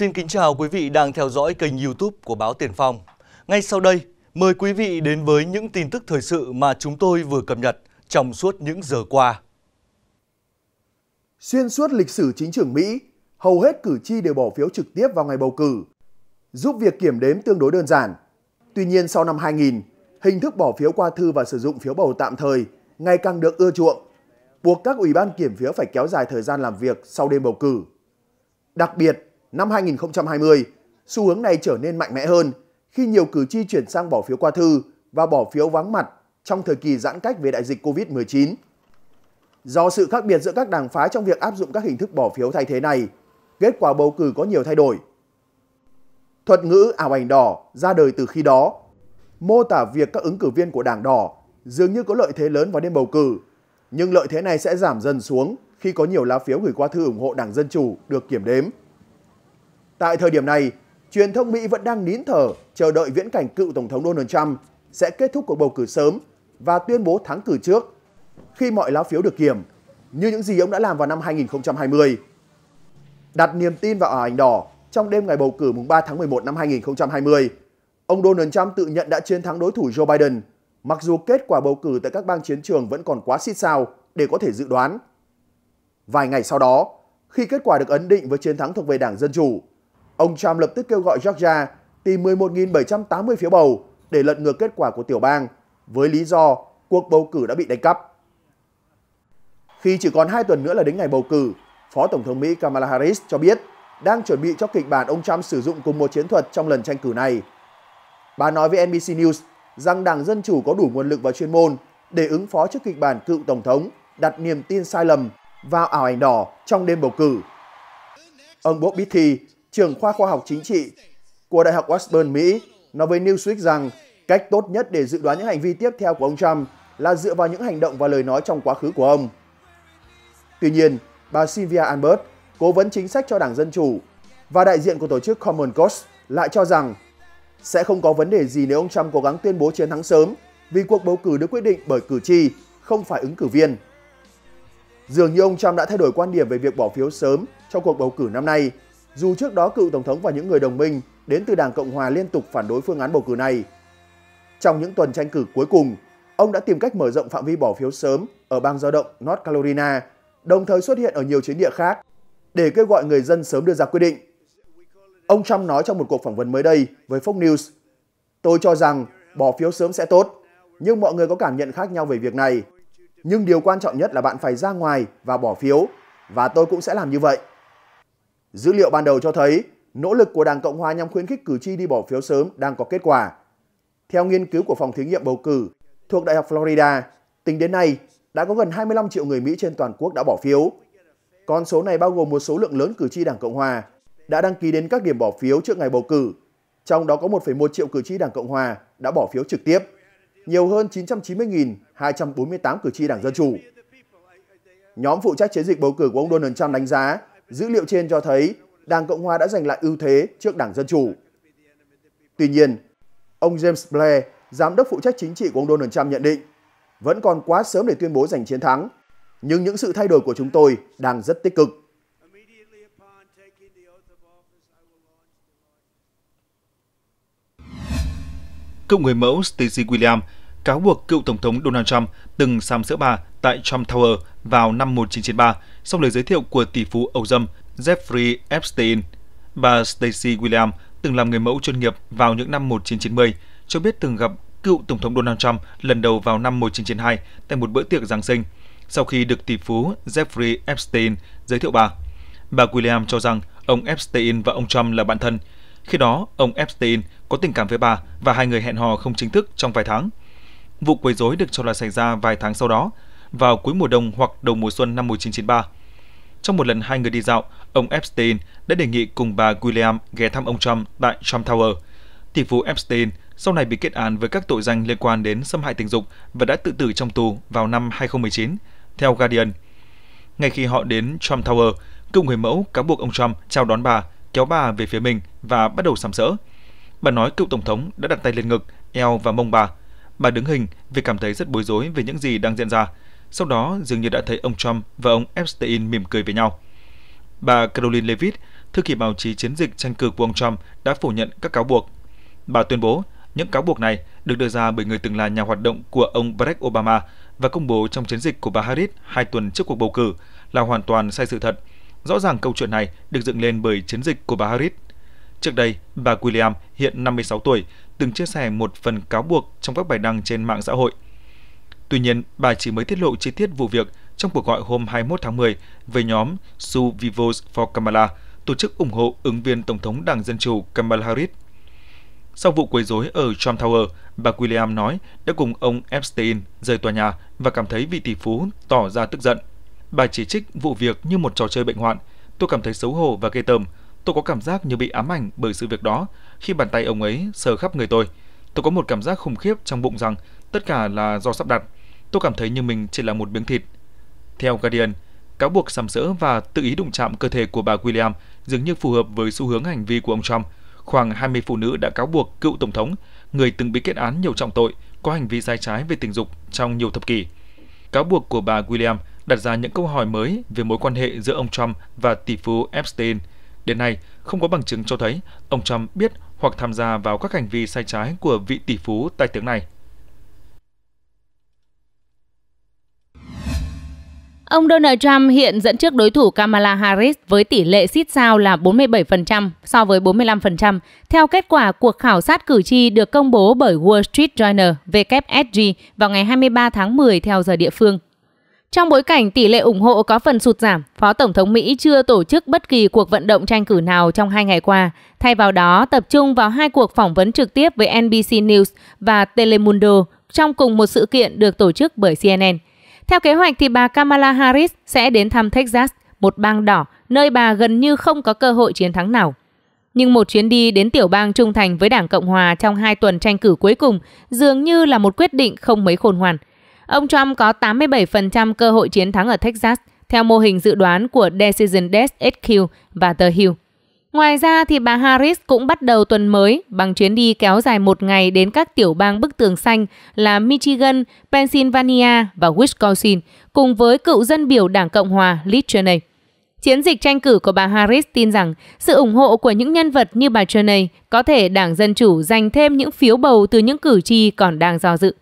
Xin kính chào quý vị đang theo dõi kênh YouTube của báo Tiền Phong. Ngay sau đây, mời quý vị đến với những tin tức thời sự mà chúng tôi vừa cập nhật trong suốt những giờ qua. Xuyên suốt lịch sử chính trường Mỹ, hầu hết cử tri đều bỏ phiếu trực tiếp vào ngày bầu cử, giúp việc kiểm đếm tương đối đơn giản. Tuy nhiên sau năm 2000, hình thức bỏ phiếu qua thư và sử dụng phiếu bầu tạm thời ngày càng được ưa chuộng, buộc các ủy ban kiểm phiếu phải kéo dài thời gian làm việc sau đêm bầu cử. Đặc biệt, Năm 2020, xu hướng này trở nên mạnh mẽ hơn khi nhiều cử tri chuyển sang bỏ phiếu qua thư và bỏ phiếu vắng mặt trong thời kỳ giãn cách về đại dịch COVID-19. Do sự khác biệt giữa các đảng phái trong việc áp dụng các hình thức bỏ phiếu thay thế này, kết quả bầu cử có nhiều thay đổi. Thuật ngữ ảo ảnh đỏ ra đời từ khi đó, mô tả việc các ứng cử viên của đảng đỏ dường như có lợi thế lớn vào đêm bầu cử, nhưng lợi thế này sẽ giảm dần xuống khi có nhiều lá phiếu gửi qua thư ủng hộ đảng Dân Chủ được kiểm đếm. Tại thời điểm này, truyền thông Mỹ vẫn đang nín thở chờ đợi viễn cảnh cựu Tổng thống Donald Trump sẽ kết thúc cuộc bầu cử sớm và tuyên bố thắng cử trước khi mọi lá phiếu được kiểm như những gì ông đã làm vào năm 2020. Đặt niềm tin vào ảo ảnh đỏ trong đêm ngày bầu cử mùng 3 tháng 11 năm 2020, ông Donald Trump tự nhận đã chiến thắng đối thủ Joe Biden, mặc dù kết quả bầu cử tại các bang chiến trường vẫn còn quá xít sao để có thể dự đoán. Vài ngày sau đó, khi kết quả được ấn định với chiến thắng thuộc về Đảng Dân Chủ, Ông Trump lập tức kêu gọi Georgia tìm 11.780 phiếu bầu để lật ngược kết quả của tiểu bang với lý do cuộc bầu cử đã bị đánh cắp. Khi chỉ còn 2 tuần nữa là đến ngày bầu cử, Phó Tổng thống Mỹ Kamala Harris cho biết đang chuẩn bị cho kịch bản ông Trump sử dụng cùng một chiến thuật trong lần tranh cử này. Bà nói với NBC News rằng Đảng Dân Chủ có đủ nguồn lực và chuyên môn để ứng phó trước kịch bản cựu Tổng thống đặt niềm tin sai lầm vào ảo ảnh đỏ trong đêm bầu cử. Ông Bob Beatty, trưởng khoa khoa học chính trị của Đại học Westburn, Mỹ, nói với Newsweek rằng cách tốt nhất để dự đoán những hành vi tiếp theo của ông Trump là dựa vào những hành động và lời nói trong quá khứ của ông. Tuy nhiên, bà Sylvia Albert, cố vấn chính sách cho Đảng Dân Chủ và đại diện của tổ chức Common Cause lại cho rằng sẽ không có vấn đề gì nếu ông Trump cố gắng tuyên bố chiến thắng sớm vì cuộc bầu cử được quyết định bởi cử tri, không phải ứng cử viên. Dường như ông Trump đã thay đổi quan điểm về việc bỏ phiếu sớm trong cuộc bầu cử năm nay dù trước đó cựu Tổng thống và những người đồng minh đến từ Đảng Cộng Hòa liên tục phản đối phương án bầu cử này. Trong những tuần tranh cử cuối cùng, ông đã tìm cách mở rộng phạm vi bỏ phiếu sớm ở bang giao động North Carolina, đồng thời xuất hiện ở nhiều chiến địa khác để kêu gọi người dân sớm đưa ra quyết định. Ông Trump nói trong một cuộc phỏng vấn mới đây với Fox News, Tôi cho rằng bỏ phiếu sớm sẽ tốt, nhưng mọi người có cảm nhận khác nhau về việc này. Nhưng điều quan trọng nhất là bạn phải ra ngoài và bỏ phiếu, và tôi cũng sẽ làm như vậy. Dữ liệu ban đầu cho thấy nỗ lực của Đảng Cộng hòa nhằm khuyến khích cử tri đi bỏ phiếu sớm đang có kết quả. Theo nghiên cứu của phòng thí nghiệm bầu cử thuộc Đại học Florida, tính đến nay đã có gần 25 triệu người Mỹ trên toàn quốc đã bỏ phiếu. Con số này bao gồm một số lượng lớn cử tri Đảng Cộng hòa đã đăng ký đến các điểm bỏ phiếu trước ngày bầu cử, trong đó có 1,1 triệu cử tri Đảng Cộng hòa đã bỏ phiếu trực tiếp, nhiều hơn 990.248 cử tri Đảng Dân Chủ. Nhóm phụ trách chiến dịch bầu cử của ông Donald Trump đánh giá Dữ liệu trên cho thấy Đảng Cộng hòa đã giành lại ưu thế trước Đảng Dân Chủ. Tuy nhiên, ông James Blair, giám đốc phụ trách chính trị của ông Donald Trump nhận định, vẫn còn quá sớm để tuyên bố giành chiến thắng, nhưng những sự thay đổi của chúng tôi đang rất tích cực. Cựu người mẫu Stacey Williams cáo buộc cựu Tổng thống Donald Trump từng xăm sữa bà tại Trump Tower vào năm 1993 sau lời giới thiệu của tỷ phú Âu Dâm Jeffrey Epstein. Bà Stacey Williams từng làm người mẫu chuyên nghiệp vào những năm 1990, cho biết từng gặp cựu Tổng thống Donald Trump lần đầu vào năm 1992 tại một bữa tiệc Giáng sinh, sau khi được tỷ phú Jeffrey Epstein giới thiệu bà. Bà Williams cho rằng ông Epstein và ông Trump là bạn thân. Khi đó, ông Epstein có tình cảm với bà và hai người hẹn hò không chính thức trong vài tháng. Vụ quấy rối được cho là xảy ra vài tháng sau đó, vào cuối mùa đông hoặc đầu mùa xuân năm 1993. Trong một lần hai người đi dạo, ông Epstein đã đề nghị cùng bà William ghé thăm ông Trump tại Trump Tower. Tỷ phú Epstein sau này bị kết án với các tội danh liên quan đến xâm hại tình dục và đã tự tử trong tù vào năm 2019, theo Guardian. Ngay khi họ đến Trump Tower, cựu người mẫu cáo buộc ông Trump chào đón bà, kéo bà về phía mình và bắt đầu sàm sỡ. Bà nói cựu tổng thống đã đặt tay lên ngực, eo và mông bà, bà đứng hình vì cảm thấy rất bối rối về những gì đang diễn ra. Sau đó dường như đã thấy ông Trump và ông Epstein mỉm cười với nhau. Bà Caroline Levitt, thư ký báo chí chiến dịch tranh cử của ông Trump đã phủ nhận các cáo buộc. Bà tuyên bố những cáo buộc này được đưa ra bởi người từng là nhà hoạt động của ông Barack Obama và công bố trong chiến dịch của bà Harris hai tuần trước cuộc bầu cử là hoàn toàn sai sự thật. Rõ ràng câu chuyện này được dựng lên bởi chiến dịch của bà Harris. Trước đây, bà William, hiện 56 tuổi, từng chia sẻ một phần cáo buộc trong các bài đăng trên mạng xã hội. Tuy nhiên, bà chỉ mới tiết lộ chi tiết vụ việc trong cuộc gọi hôm 21 tháng 10 về nhóm Su Vivos for Kamala, tổ chức ủng hộ ứng viên Tổng thống Đảng Dân Chủ Kamala Harris. Sau vụ quấy rối ở Trump Tower, bà William nói đã cùng ông Epstein rời tòa nhà và cảm thấy vị tỷ phú tỏ ra tức giận. Bà chỉ trích vụ việc như một trò chơi bệnh hoạn. Tôi cảm thấy xấu hổ và ghê tởm. Tôi có cảm giác như bị ám ảnh bởi sự việc đó khi bàn tay ông ấy sờ khắp người tôi. Tôi có một cảm giác khủng khiếp trong bụng rằng tất cả là do sắp đặt. Tôi cảm thấy như mình chỉ là một miếng thịt. Theo Guardian, cáo buộc sầm sỡ và tự ý đụng chạm cơ thể của bà William dường như phù hợp với xu hướng hành vi của ông Trump. Khoảng 20 phụ nữ đã cáo buộc cựu tổng thống, người từng bị kết án nhiều trọng tội, có hành vi sai trái về tình dục trong nhiều thập kỷ. Cáo buộc của bà William đặt ra những câu hỏi mới về mối quan hệ giữa ông Trump và tỷ phú Epstein. Đến nay, không có bằng chứng cho thấy ông Trump biết hoặc tham gia vào các hành vi sai trái của vị tỷ phú tài tiếng này. Ông Donald Trump hiện dẫn trước đối thủ Kamala Harris với tỷ lệ xít sao là 47% so với 45%, theo kết quả cuộc khảo sát cử tri được công bố bởi Wall Street Journal WSG vào ngày 23 tháng 10 theo giờ địa phương. Trong bối cảnh tỷ lệ ủng hộ có phần sụt giảm, Phó Tổng thống Mỹ chưa tổ chức bất kỳ cuộc vận động tranh cử nào trong hai ngày qua. Thay vào đó, tập trung vào hai cuộc phỏng vấn trực tiếp với NBC News và Telemundo trong cùng một sự kiện được tổ chức bởi CNN. Theo kế hoạch thì bà Kamala Harris sẽ đến thăm Texas, một bang đỏ, nơi bà gần như không có cơ hội chiến thắng nào. Nhưng một chuyến đi đến tiểu bang trung thành với Đảng Cộng Hòa trong hai tuần tranh cử cuối cùng dường như là một quyết định không mấy khôn ngoan – Ông Trump có 87% cơ hội chiến thắng ở Texas theo mô hình dự đoán của Decision Desk HQ và The Hill. Ngoài ra thì bà Harris cũng bắt đầu tuần mới bằng chuyến đi kéo dài một ngày đến các tiểu bang bức tường xanh là Michigan, Pennsylvania và Wisconsin cùng với cựu dân biểu Đảng Cộng Hòa Liz Cheney. Chiến dịch tranh cử của bà Harris tin rằng sự ủng hộ của những nhân vật như bà Cheney có thể Đảng Dân Chủ giành thêm những phiếu bầu từ những cử tri còn đang do dự.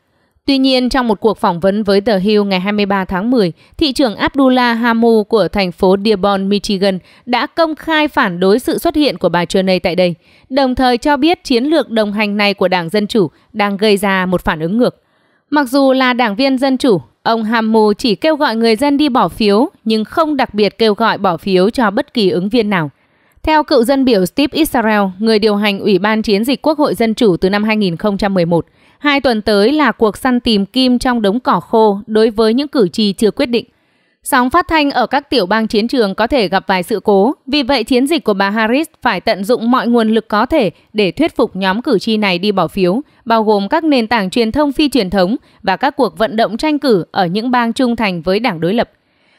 Tuy nhiên, trong một cuộc phỏng vấn với The Hill ngày 23 tháng 10, thị trưởng Abdullah Hamu của thành phố Dearborn, Michigan đã công khai phản đối sự xuất hiện của bà Cheney tại đây, đồng thời cho biết chiến lược đồng hành này của Đảng Dân Chủ đang gây ra một phản ứng ngược. Mặc dù là đảng viên Dân Chủ, ông Hamu chỉ kêu gọi người dân đi bỏ phiếu nhưng không đặc biệt kêu gọi bỏ phiếu cho bất kỳ ứng viên nào. Theo cựu dân biểu Steve Israel, người điều hành Ủy ban Chiến dịch Quốc hội Dân chủ từ năm 2011, hai tuần tới là cuộc săn tìm kim trong đống cỏ khô đối với những cử tri chưa quyết định. Sóng phát thanh ở các tiểu bang chiến trường có thể gặp vài sự cố, vì vậy chiến dịch của bà Harris phải tận dụng mọi nguồn lực có thể để thuyết phục nhóm cử tri này đi bỏ phiếu, bao gồm các nền tảng truyền thông phi truyền thống và các cuộc vận động tranh cử ở những bang trung thành với đảng đối lập.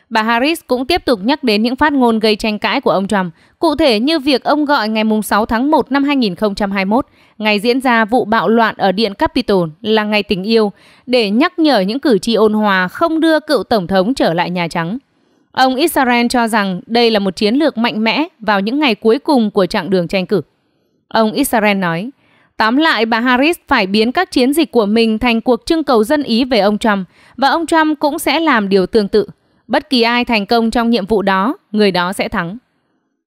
Bà Harris cũng tiếp tục nhắc đến những phát ngôn gây tranh cãi của ông Trump, cụ thể như việc ông gọi ngày 6 tháng 1 năm 2021, ngày diễn ra vụ bạo loạn ở Điện Capitol là ngày tình yêu, để nhắc nhở những cử tri ôn hòa không đưa cựu Tổng thống trở lại Nhà Trắng. Ông Israel cho rằng đây là một chiến lược mạnh mẽ vào những ngày cuối cùng của chặng đường tranh cử. Ông Israel nói, Tóm lại, bà Harris phải biến các chiến dịch của mình thành cuộc trưng cầu dân ý về ông Trump và ông Trump cũng sẽ làm điều tương tự bất kỳ ai thành công trong nhiệm vụ đó, người đó sẽ thắng.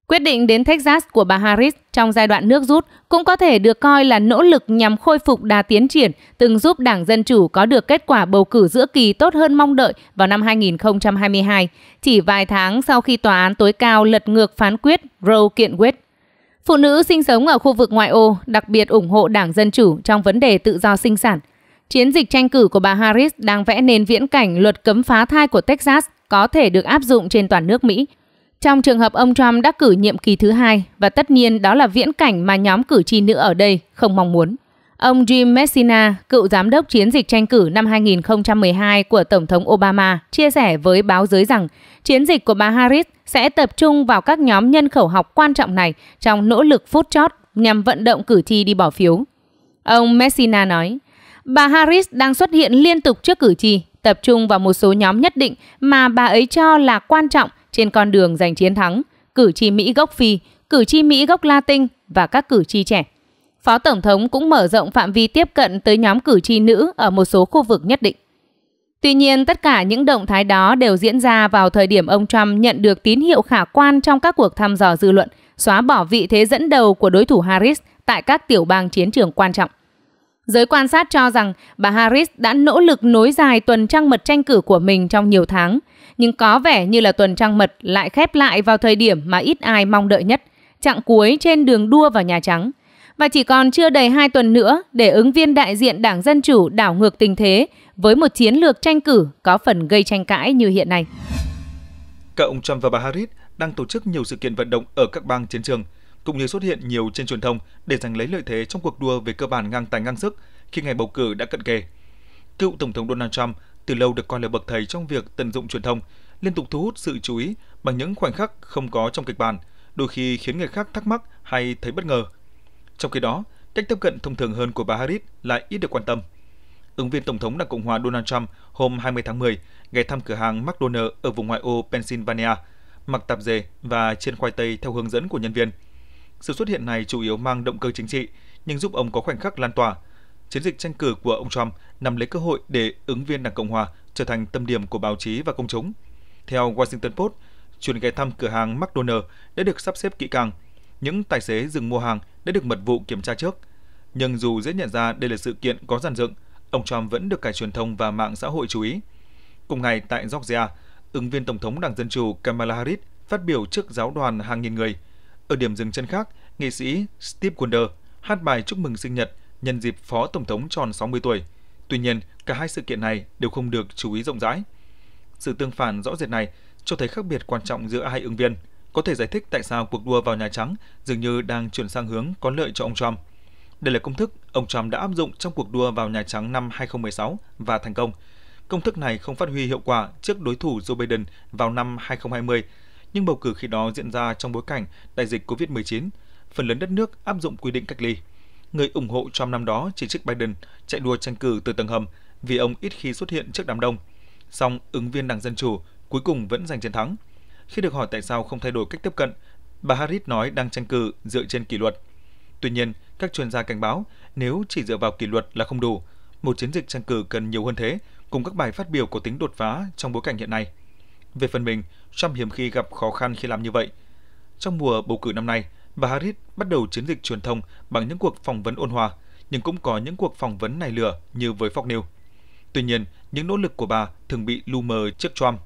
Quyết định đến Texas của bà Harris trong giai đoạn nước rút cũng có thể được coi là nỗ lực nhằm khôi phục đà tiến triển từng giúp Đảng Dân Chủ có được kết quả bầu cử giữa kỳ tốt hơn mong đợi vào năm 2022, chỉ vài tháng sau khi Tòa án tối cao lật ngược phán quyết Roe kiện Wade. Phụ nữ sinh sống ở khu vực ngoại ô đặc biệt ủng hộ Đảng Dân Chủ trong vấn đề tự do sinh sản. Chiến dịch tranh cử của bà Harris đang vẽ nên viễn cảnh luật cấm phá thai của Texas có thể được áp dụng trên toàn nước Mỹ. Trong trường hợp ông Trump đắc cử nhiệm kỳ thứ hai và tất nhiên đó là viễn cảnh mà nhóm cử tri nữ ở đây không mong muốn. Ông Jim Messina, cựu giám đốc chiến dịch tranh cử năm 2012 của Tổng thống Obama, chia sẻ với báo giới rằng chiến dịch của bà Harris sẽ tập trung vào các nhóm nhân khẩu học quan trọng này trong nỗ lực phút chót nhằm vận động cử tri đi bỏ phiếu. Ông Messina nói, bà Harris đang xuất hiện liên tục trước cử tri tập trung vào một số nhóm nhất định mà bà ấy cho là quan trọng trên con đường giành chiến thắng, cử tri Mỹ gốc Phi, cử tri Mỹ gốc Latin và các cử tri trẻ. Phó Tổng thống cũng mở rộng phạm vi tiếp cận tới nhóm cử tri nữ ở một số khu vực nhất định. Tuy nhiên, tất cả những động thái đó đều diễn ra vào thời điểm ông Trump nhận được tín hiệu khả quan trong các cuộc thăm dò dư luận, xóa bỏ vị thế dẫn đầu của đối thủ Harris tại các tiểu bang chiến trường quan trọng. Giới quan sát cho rằng bà Harris đã nỗ lực nối dài tuần trăng mật tranh cử của mình trong nhiều tháng, nhưng có vẻ như là tuần trăng mật lại khép lại vào thời điểm mà ít ai mong đợi nhất, chặng cuối trên đường đua vào Nhà Trắng. Và chỉ còn chưa đầy hai tuần nữa để ứng viên đại diện Đảng Dân Chủ đảo ngược tình thế với một chiến lược tranh cử có phần gây tranh cãi như hiện nay. Cả ông Trump và bà Harris đang tổ chức nhiều sự kiện vận động ở các bang chiến trường – cũng như xuất hiện nhiều trên truyền thông để giành lấy lợi thế trong cuộc đua về cơ bản ngang tài ngang sức khi ngày bầu cử đã cận kề. Cựu Tổng thống Donald Trump từ lâu được coi là bậc thầy trong việc tận dụng truyền thông, liên tục thu hút sự chú ý bằng những khoảnh khắc không có trong kịch bản, đôi khi khiến người khác thắc mắc hay thấy bất ngờ. Trong khi đó, cách tiếp cận thông thường hơn của bà Harris lại ít được quan tâm. Ứng viên Tổng thống Đảng Cộng hòa Donald Trump hôm 20 tháng 10 ghé thăm cửa hàng McDonald's ở vùng ngoại ô Pennsylvania, mặc tạp dề và trên khoai tây theo hướng dẫn của nhân viên – sự xuất hiện này chủ yếu mang động cơ chính trị, nhưng giúp ông có khoảnh khắc lan tỏa. Chiến dịch tranh cử của ông Trump nằm lấy cơ hội để ứng viên Đảng Cộng Hòa trở thành tâm điểm của báo chí và công chúng. Theo Washington Post, chuyến ghé thăm cửa hàng McDonald's đã được sắp xếp kỹ càng. Những tài xế dừng mua hàng đã được mật vụ kiểm tra trước. Nhưng dù dễ nhận ra đây là sự kiện có dàn dựng, ông Trump vẫn được cả truyền thông và mạng xã hội chú ý. Cùng ngày tại Georgia, ứng viên Tổng thống Đảng Dân Chủ Kamala Harris phát biểu trước giáo đoàn hàng nghìn người – ở điểm dừng chân khác, nghệ sĩ Steve Wonder hát bài chúc mừng sinh nhật nhân dịp Phó Tổng thống tròn 60 tuổi. Tuy nhiên, cả hai sự kiện này đều không được chú ý rộng rãi. Sự tương phản rõ rệt này cho thấy khác biệt quan trọng giữa hai ứng viên, có thể giải thích tại sao cuộc đua vào Nhà Trắng dường như đang chuyển sang hướng có lợi cho ông Trump. Đây là công thức ông Trump đã áp dụng trong cuộc đua vào Nhà Trắng năm 2016 và thành công. Công thức này không phát huy hiệu quả trước đối thủ Joe Biden vào năm 2020 nhưng bầu cử khi đó diễn ra trong bối cảnh đại dịch COVID-19, phần lớn đất nước áp dụng quy định cách ly. Người ủng hộ Trump năm đó chỉ trích Biden chạy đua tranh cử từ tầng hầm vì ông ít khi xuất hiện trước đám đông. Song ứng viên Đảng Dân Chủ cuối cùng vẫn giành chiến thắng. Khi được hỏi tại sao không thay đổi cách tiếp cận, bà Harris nói đang tranh cử dựa trên kỷ luật. Tuy nhiên, các chuyên gia cảnh báo nếu chỉ dựa vào kỷ luật là không đủ, một chiến dịch tranh cử cần nhiều hơn thế, cùng các bài phát biểu có tính đột phá trong bối cảnh hiện nay. Về phần mình, Trump hiếm khi gặp khó khăn khi làm như vậy. Trong mùa bầu cử năm nay, bà Harris bắt đầu chiến dịch truyền thông bằng những cuộc phỏng vấn ôn hòa, nhưng cũng có những cuộc phỏng vấn nảy lửa như với Fox News. Tuy nhiên, những nỗ lực của bà thường bị lu mờ trước Trump.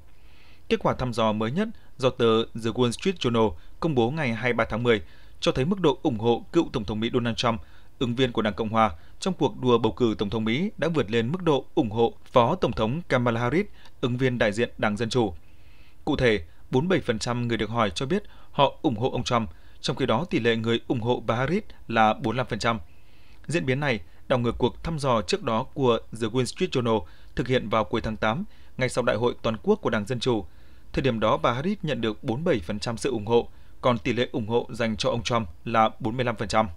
Kết quả thăm dò mới nhất do tờ The Wall Street Journal công bố ngày 23 tháng 10 cho thấy mức độ ủng hộ cựu Tổng thống Mỹ Donald Trump, ứng viên của Đảng Cộng Hòa, trong cuộc đua bầu cử Tổng thống Mỹ đã vượt lên mức độ ủng hộ Phó Tổng thống Kamala Harris, ứng viên đại diện Đảng Dân Chủ. Cụ thể, 47% người được hỏi cho biết họ ủng hộ ông Trump, trong khi đó tỷ lệ người ủng hộ bà Harris là 45%. Diễn biến này đảo ngược cuộc thăm dò trước đó của The Wall Street Journal thực hiện vào cuối tháng 8, ngay sau đại hội toàn quốc của Đảng Dân Chủ. Thời điểm đó, bà Harris nhận được 47% sự ủng hộ, còn tỷ lệ ủng hộ dành cho ông Trump là 45%.